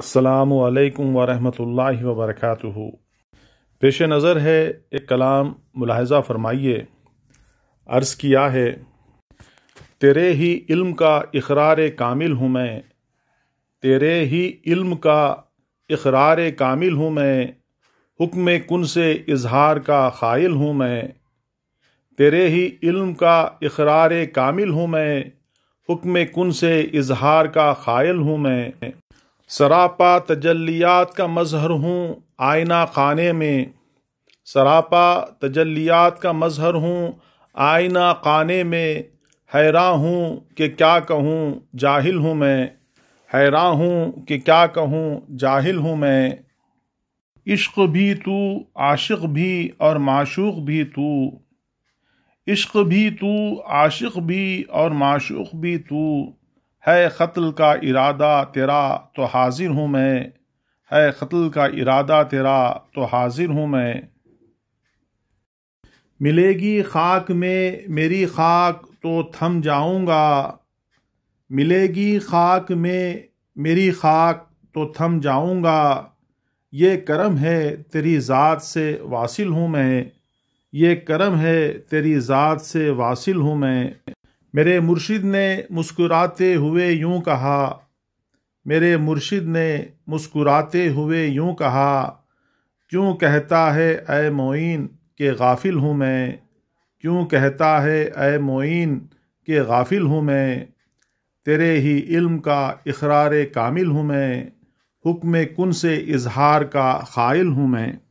असलकम वरहमल वबरक पेश नज़र है एक कलाम मुलाहजा फरमाइए अर्ज़ किया है तेरे ही इल्म का इकरार कामिल हूँ मैं तेरे ही इल्म का इकरार कामिल हूँ मैं हुक्म कन से इजहार का ख़ायल हूँ मैं तेरे ही इल्म का इकरार कामिल हूँ मैं हुक्म कन से इजहार का ख़ायल हूँ मैं सरापा तजलियात का मजहर हूँ आयना खाने में सरापा तजलियात का मजहर हूँ आयना खाने में हैरा हूँ कि क्या कहूँ जाहिल हूँ मैं हैरा हूँ कि क्या कहूँ जाहिल हूँ मैं इश्क भी तू आशिक भी और माशूक भी तू इश्क भी तू आशिक भी और माशूक भी तू है कत्ल का इरादा तेरा तो हाजिर हूँ मैं है कत्ल का इरादा तेरा तो हाजिर हूँ मैं मिलेगी खाक में मेरी खाक तो थम जाऊँगा मिलेगी खाक में मेरी खाक तो थम जाऊँगा ये करम है तेरी ज़ात से वासिल हूँ मैं ये करम है तेरी ज़ात से वासिल हूँ मैं मेरे मुर्शिद ने मुस्कुराते हुए यूं कहा मेरे मुर्शिद ने मुस्कुराते हुए यूं कहा क्यों कहता है ए मोइन के गाफिल हूँ मैं क्यों कहता है ए मोइन के गाफिल हूँ मैं तेरे ही इल्म का इकरार कामिल हूँ मैं हुक्म कन से इजहार का ख़ायल हूँ मैं